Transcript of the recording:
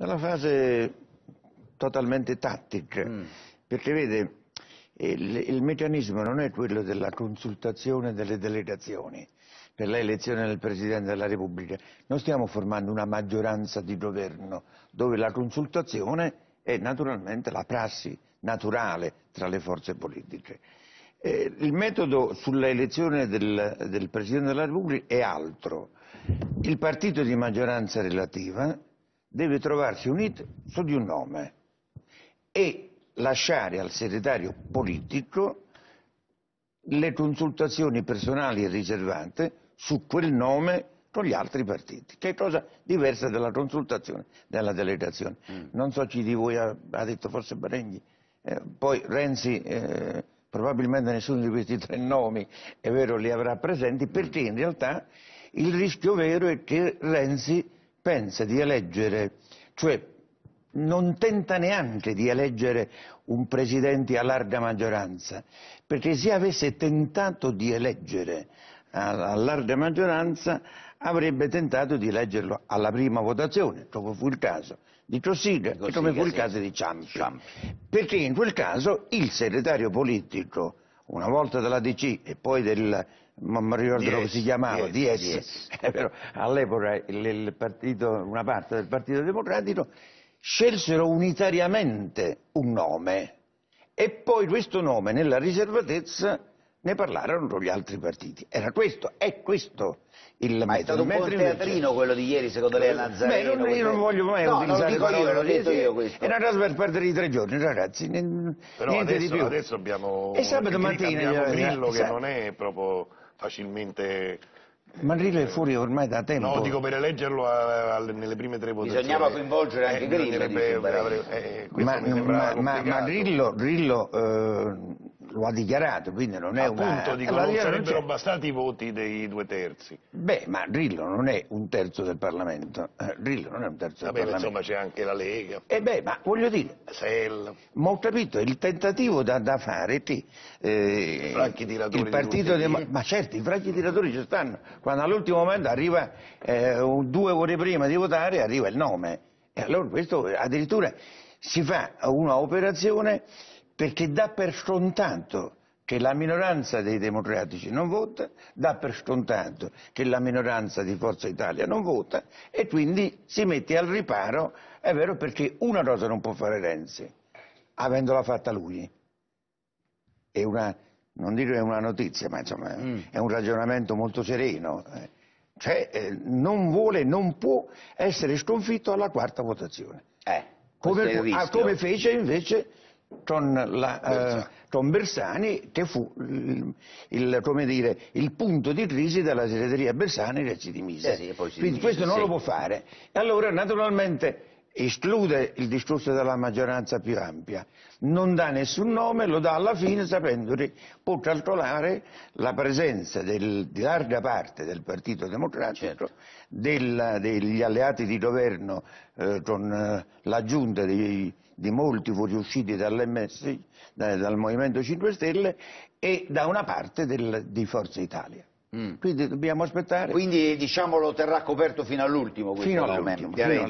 Nella fase totalmente tattica, mm. perché vede, il, il, meccanismo non è quello della consultazione delle delegazioni per l'elezione del Presidente della Repubblica. Non stiamo formando una maggioranza di governo dove la consultazione è naturalmente la prassi naturale tra le forze politiche. Eh, il metodo sull'elezione del, del Presidente della Repubblica è altro. Il partito di maggioranza relativa deve trovarsi unito su di un nome e lasciare al segretario politico le consultazioni personali e riservate su quel nome con gli altri partiti, che è cosa diversa dalla consultazione della delegazione. Mm. Non so chi di voi ha, ha detto forse Barenghi, eh, poi Renzi, eh, probabilmente nessuno di questi tre nomi è vero li avrà presenti, perché in realtà il rischio vero è che Renzi pensa di eleggere, cioè non tenta neanche di eleggere un presidente a larga maggioranza, perché se avesse tentato di eleggere a, a larga maggioranza avrebbe tentato di eleggerlo alla prima votazione, come fu il caso di Cossiga e come fu il caso di Ciampi. Ciampi. Perché in quel caso il segretario politico, una volta della DC e poi del non mi ricordo come si chiamava, Diez, Diez. Eh, all'epoca una parte del Partito Democratico scelsero unitariamente un nome e poi questo nome nella riservatezza ne parlarono con gli altri partiti. Era questo, è questo il Ma è stato un po' un teatrino quello di ieri, secondo lei, a Beh, non, io non voglio mai no, utilizzare non lo dico io, l'ho detto io questo. È una cosa per perdere i tre giorni, ragazzi, Però niente adesso, di più. adesso abbiamo... E sabato mattina... Abbiamo Grillo eh, che non è proprio facilmente... Manrile è eh, fuori ormai da tempo. No, dico per eleggerlo a, eh, a, nelle prime tre votazioni. Bisognava coinvolgere anche eh, Grillo. Eh, eh ma, ma, ma, ma, Grillo, Grillo eh, lo ha dichiarato, quindi non è Appunto, una... Appunto, dicono, non sarebbero bastati i voti dei due terzi. Beh, ma Grillo non è un terzo del Parlamento, Grillo eh, non è un terzo Vabbè, del Parlamento. insomma c'è anche la Lega. E eh, beh, ma voglio dire... Sell. Ma ho capito, il tentativo da, da fare, ti, eh, franchi tiratori il partito... Di di... ma certo, i franchi tiratori ci stanno, quando all'ultimo momento arriva eh, un, due ore prima di votare, arriva il nome. E allora questo addirittura si fa una operazione perché dà per scontato che la minoranza dei democratici non vota, dà per scontato che la minoranza di Forza Italia non vota e quindi si mette al riparo, è vero, perché una cosa non può fare Renzi, avendola fatta lui. È una, non dico è una notizia, ma insomma eh, mm. è un ragionamento molto sereno. Eh. Cioè eh, non vuole, non può essere sconfitto alla quarta votazione. Eh, come, ah, come fece invece con, la, Bersani. Eh, con Bersani che fu il, il, dire, il, punto di crisi della segreteria Bersani che ci dimise. Eh sì, si Quindi dimise, questo sì. non lo può fare. E allora naturalmente esclude il discorso della maggioranza più ampia, non dà nessun nome, lo dà alla fine sapendo che può calcolare la presenza del, di larga parte del Partito Democratico, certo. del, degli alleati di governo eh, con eh, l'aggiunta di, di, molti fuoriusciti dall'MS, da, dal Movimento 5 Stelle e da una parte del, di Forza Italia. Mm. Quindi dobbiamo aspettare. Quindi diciamo lo terrà coperto fino all'ultimo questo fino